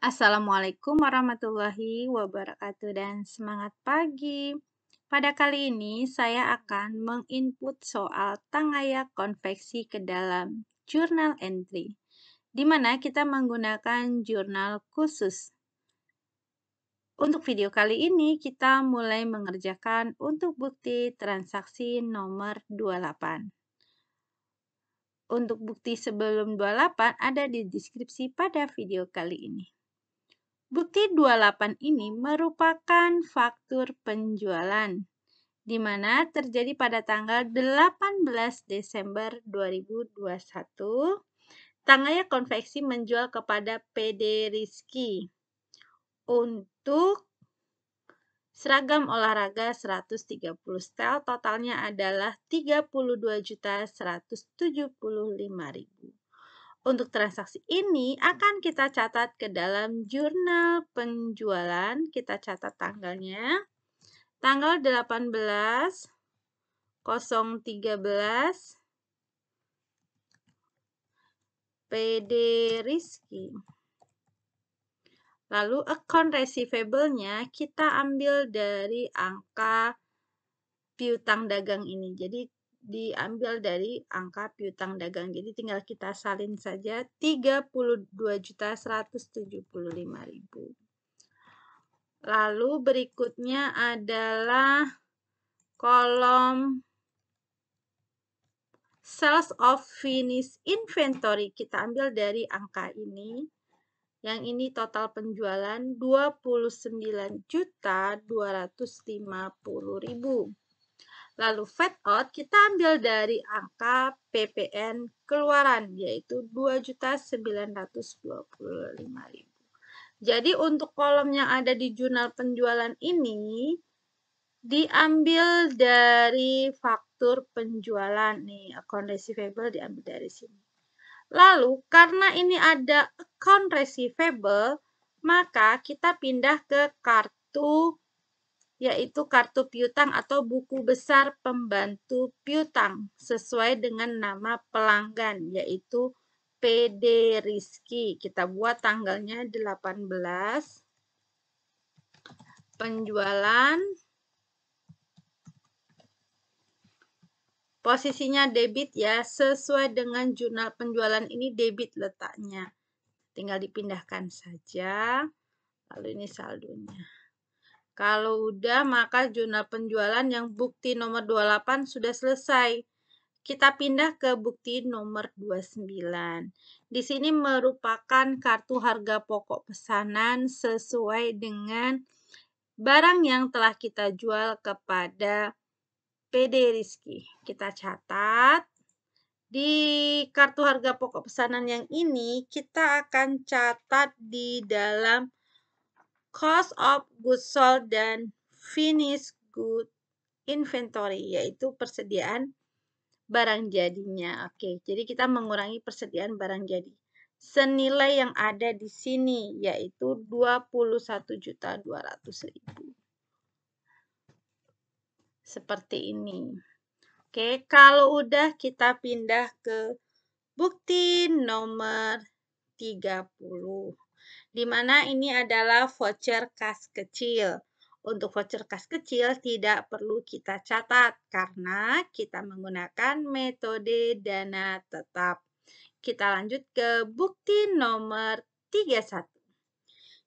Assalamualaikum warahmatullahi wabarakatuh dan semangat pagi. Pada kali ini saya akan menginput soal tangaya konveksi ke dalam jurnal entry, di mana kita menggunakan jurnal khusus. Untuk video kali ini kita mulai mengerjakan untuk bukti transaksi nomor 28 untuk bukti sebelum 28 ada di deskripsi pada video kali ini. Bukti 28 ini merupakan faktur penjualan, di mana terjadi pada tanggal 18 Desember 2021. Tangaya Konveksi menjual kepada PD Rizky untuk seragam olahraga 130 stel, totalnya adalah 32.175.000. Untuk transaksi ini akan kita catat ke dalam jurnal penjualan. Kita catat tanggalnya. Tanggal 18 013 PD Rizky. Lalu account receivable-nya kita ambil dari angka piutang dagang ini. Jadi diambil dari angka piutang dagang. Jadi tinggal kita salin saja 32.175.000. Lalu berikutnya adalah kolom sales of finished inventory. Kita ambil dari angka ini. Yang ini total penjualan 29.250.000. Lalu fat out kita ambil dari angka PPN keluaran yaitu 2.925.000. Jadi untuk kolom yang ada di jurnal penjualan ini diambil dari faktur penjualan nih account receivable diambil dari sini. Lalu karena ini ada account receivable maka kita pindah ke kartu yaitu kartu piutang atau buku besar pembantu piutang sesuai dengan nama pelanggan yaitu PD Rizky. Kita buat tanggalnya 18 penjualan posisinya debit ya sesuai dengan jurnal penjualan ini debit letaknya tinggal dipindahkan saja lalu ini saldonya kalau udah, maka jurnal penjualan yang bukti nomor 28 sudah selesai. Kita pindah ke bukti nomor 29. Di sini merupakan kartu harga pokok pesanan sesuai dengan barang yang telah kita jual kepada PD Rizky. Kita catat. Di kartu harga pokok pesanan yang ini, kita akan catat di dalam cost of goods sold dan finished good inventory yaitu persediaan barang jadinya. Oke, jadi kita mengurangi persediaan barang jadi. Senilai yang ada di sini yaitu 21.200.000. Seperti ini. Oke, kalau udah kita pindah ke bukti nomor 30 di mana ini adalah voucher kas kecil. Untuk voucher kas kecil tidak perlu kita catat karena kita menggunakan metode dana tetap. Kita lanjut ke bukti nomor 31.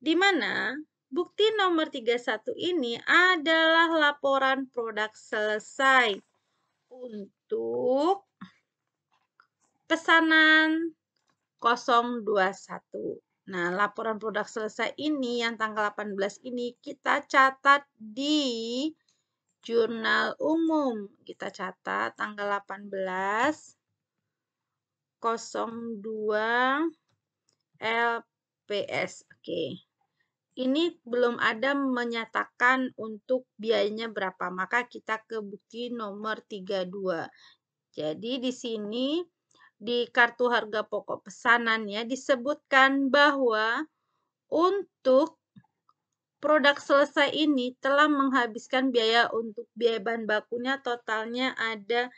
Di mana bukti nomor 31 ini adalah laporan produk selesai untuk pesanan 021. Nah, laporan produk selesai ini yang tanggal 18 ini kita catat di jurnal umum. Kita catat tanggal 18 02 LPS. Oke. Ini belum ada menyatakan untuk biayanya berapa, maka kita ke bukti nomor 32. Jadi di sini di kartu harga pokok pesanannya disebutkan bahwa untuk produk selesai ini telah menghabiskan biaya untuk biaya bahan bakunya totalnya ada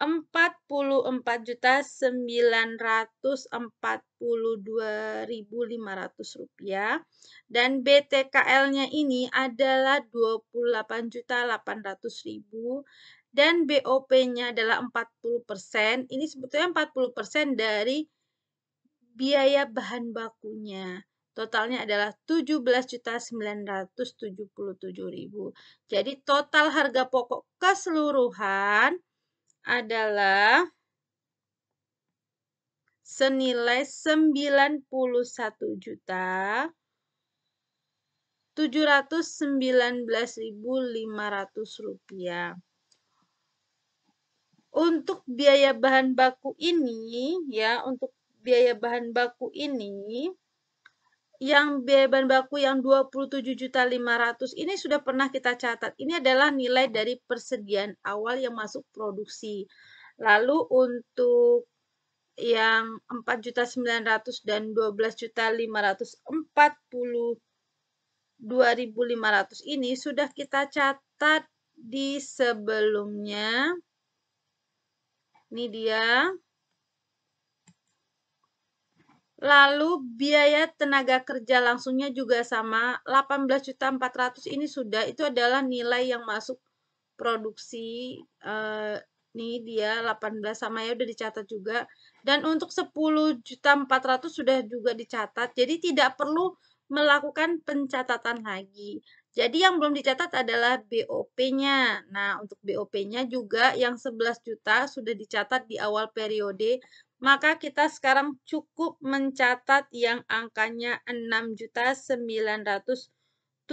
44.942.500 rupiah dan BTKL-nya ini adalah 28.800.000 dan BOP-nya adalah 40%, ini sebetulnya 40% dari biaya bahan bakunya. Totalnya adalah 17.977.000. Jadi total harga pokok keseluruhan adalah senilai 91 juta 719.500 rupiah. Untuk biaya bahan baku ini ya, untuk biaya bahan baku ini yang biaya bahan baku yang 27.500 ini sudah pernah kita catat. Ini adalah nilai dari persediaan awal yang masuk produksi. Lalu untuk yang 4.900 dan 12.542.500 ini sudah kita catat di sebelumnya. Ini dia. Lalu biaya tenaga kerja langsungnya juga sama 18.400 ini sudah itu adalah nilai yang masuk produksi eh, Ini dia 18 sama ya udah dicatat juga dan untuk 10.400 sudah juga dicatat jadi tidak perlu melakukan pencatatan lagi jadi yang belum dicatat adalah BOP-nya. Nah, untuk BOP-nya juga yang 11 juta sudah dicatat di awal periode, maka kita sekarang cukup mencatat yang angkanya 6 juta 977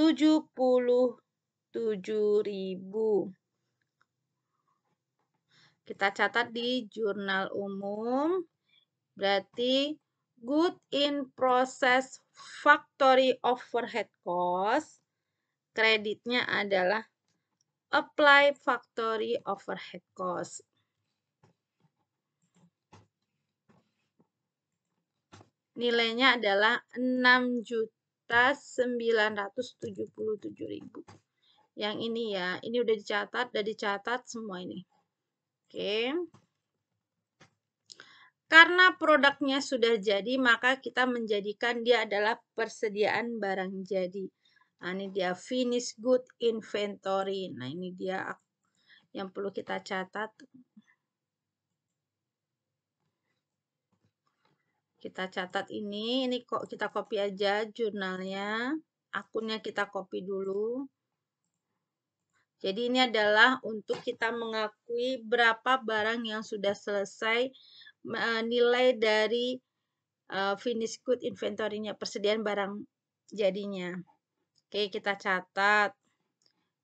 ribu. Kita catat di jurnal umum, berarti good in process factory overhead cost kreditnya adalah apply factory overhead cost. Nilainya adalah 6.977.000. Yang ini ya, ini udah dicatat, udah dicatat semua ini. Oke. Karena produknya sudah jadi, maka kita menjadikan dia adalah persediaan barang jadi. Nah, ini dia finish good inventory. Nah, ini dia yang perlu kita catat. Kita catat ini, ini kok kita copy aja jurnalnya, akunnya kita copy dulu. Jadi ini adalah untuk kita mengakui berapa barang yang sudah selesai eh, nilai dari eh, finish good inventory-nya, persediaan barang jadinya. Oke, kita catat.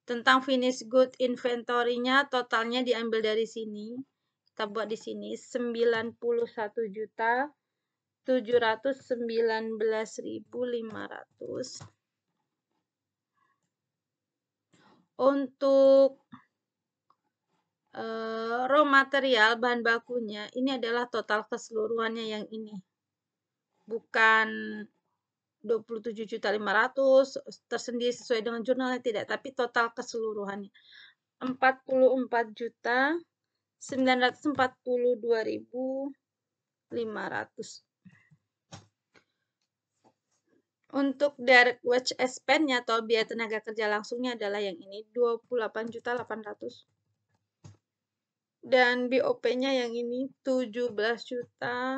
Tentang finish good inventory-nya totalnya diambil dari sini. Kita buat di sini 91 juta 719.500. Untuk uh, raw material bahan bakunya ini adalah total keseluruhannya yang ini. Bukan 27.500 tersendiri sesuai dengan jurnalnya tidak, tapi total keseluruhannya 44.942.500 Untuk direct wage expense-nya atau biaya tenaga kerja langsungnya adalah yang ini 28.800. Dan BOP-nya yang ini 17 juta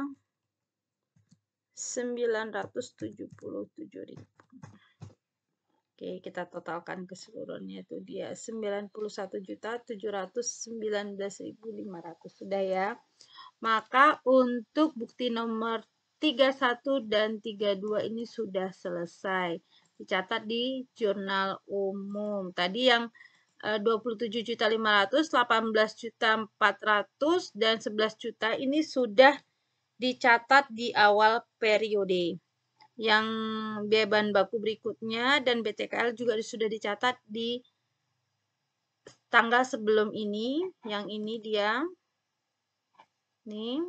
ribu. Oke, kita totalkan keseluruhannya itu dia 91.719.500 sudah ya. Maka untuk bukti nomor 31 dan 32 ini sudah selesai. Dicatat di jurnal umum. Tadi yang 27 eh, juta 500, juta 400 dan 11 juta ini sudah dicatat di awal periode. Yang beban baku berikutnya dan BTKL juga sudah dicatat di tanggal sebelum ini. Yang ini dia. Nih.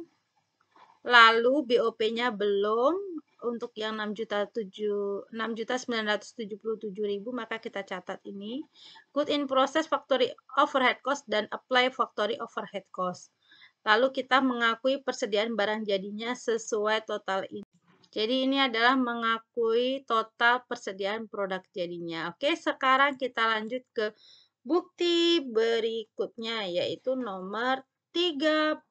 Lalu BOP-nya belum untuk yang 6 juta 7 6 juta ribu maka kita catat ini good in process factory overhead cost dan apply factory overhead cost Lalu kita mengakui persediaan barang jadinya sesuai total ini. Jadi ini adalah mengakui total persediaan produk jadinya. Oke, sekarang kita lanjut ke bukti berikutnya yaitu nomor 33.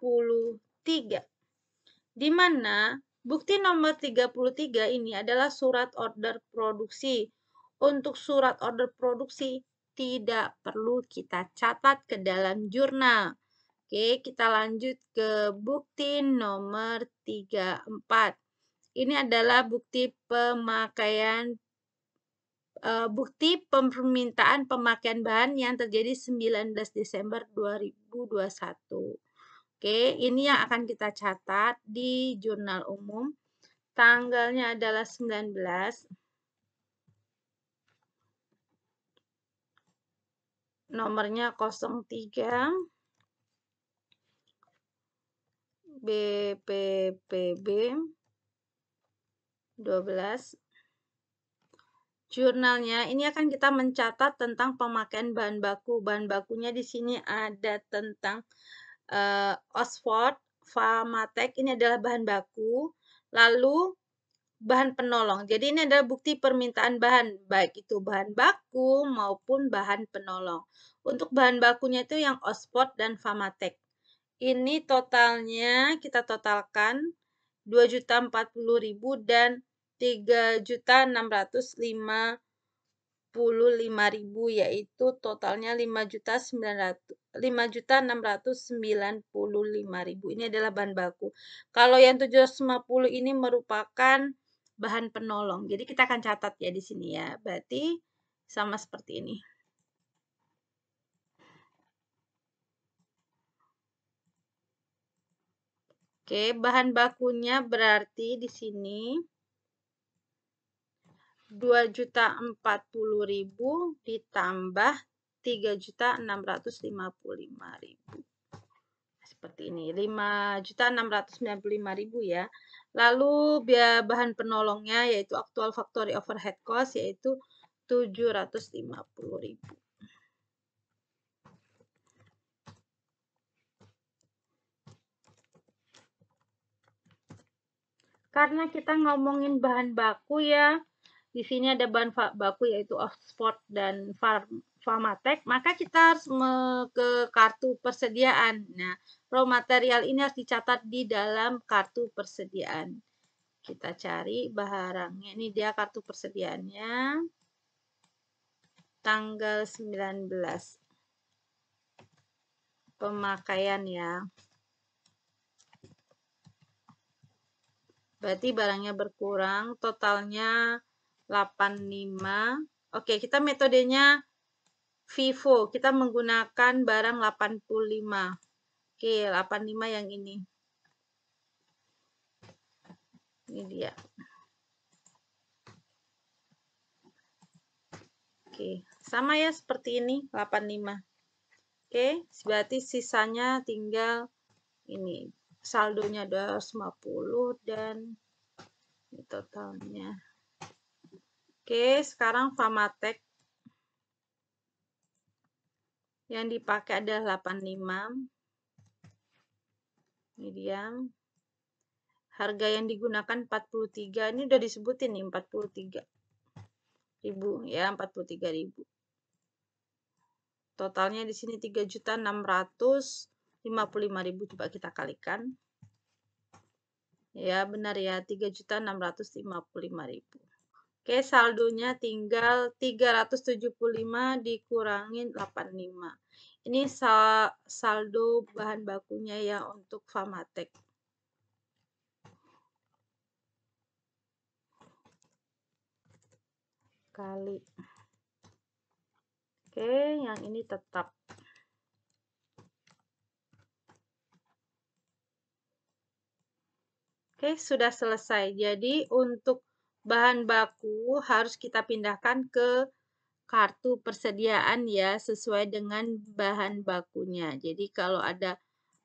Di mana bukti nomor 33 ini adalah surat order produksi. Untuk surat order produksi tidak perlu kita catat ke dalam jurnal. Oke, kita lanjut ke bukti nomor 34. Ini adalah bukti pemakaian eh, bukti permintaan pemakaian bahan yang terjadi 19 Desember 2021. Oke, ini yang akan kita catat di jurnal umum. Tanggalnya adalah 19. Nomornya 03. BPPB 12 jurnalnya ini akan kita mencatat tentang pemakaian bahan baku. Bahan bakunya di sini ada tentang uh, Oxford, Famatek ini adalah bahan baku. Lalu bahan penolong. Jadi ini adalah bukti permintaan bahan baik itu bahan baku maupun bahan penolong. Untuk bahan bakunya itu yang Oxford dan Famatek. Ini totalnya kita totalkan 2.040.000 dan 3.655.000 yaitu totalnya 5.900 5.695.000. Ini adalah bahan baku. Kalau yang 750 ini merupakan bahan penolong. Jadi kita akan catat ya di sini ya. Berarti sama seperti ini. Oke, bahan bakunya berarti di sini 2.040.000 ditambah 3.655.000. Seperti ini, 5.695.000 ya. Lalu biaya bahan penolongnya yaitu actual factory overhead cost yaitu 750.000. karena kita ngomongin bahan baku ya. Di sini ada bahan baku yaitu Oxford dan Farmatek, maka kita harus ke kartu persediaan. Nah, raw material ini harus dicatat di dalam kartu persediaan. Kita cari barangnya. Ini dia kartu persediaannya. Tanggal 19. Pemakaian ya. Berarti barangnya berkurang, totalnya 85. Oke, kita metodenya FIFO. Kita menggunakan barang 85. Oke, 85 yang ini. Ini dia. Oke, sama ya seperti ini, 85. Oke, berarti sisanya tinggal ini, saldonya ada 50 dan ini totalnya. Oke, sekarang Famatek yang dipakai adalah 85. Ini dia. Harga yang digunakan 43. Ini udah disebutin nih 43 ribu ya 43 ribu. Totalnya di sini 3.600 55.000 coba kita kalikan. Ya, benar ya, 3.655.000. Oke, saldonya tinggal 375 dikurangin 85. Ini sal saldo bahan bakunya ya untuk Famatek. Kali. Oke, yang ini tetap Oke, sudah selesai. Jadi untuk bahan baku harus kita pindahkan ke kartu persediaan ya sesuai dengan bahan bakunya. Jadi kalau ada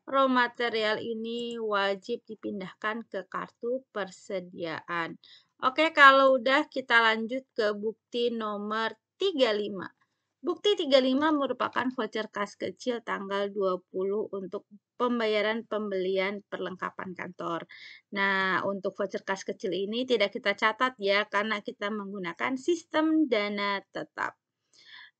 raw material ini wajib dipindahkan ke kartu persediaan. Oke, kalau udah kita lanjut ke bukti nomor 35. Bukti 35 merupakan voucher kas kecil tanggal 20 untuk pembayaran pembelian perlengkapan kantor. Nah, untuk voucher kas kecil ini tidak kita catat ya karena kita menggunakan sistem dana tetap.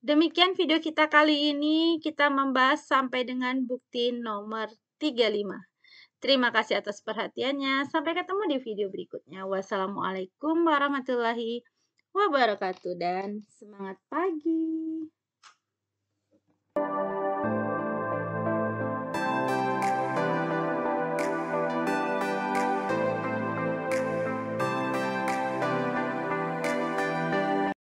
Demikian video kita kali ini, kita membahas sampai dengan bukti nomor 35. Terima kasih atas perhatiannya. Sampai ketemu di video berikutnya. Wassalamualaikum warahmatullahi wabarakatuh dan semangat pagi.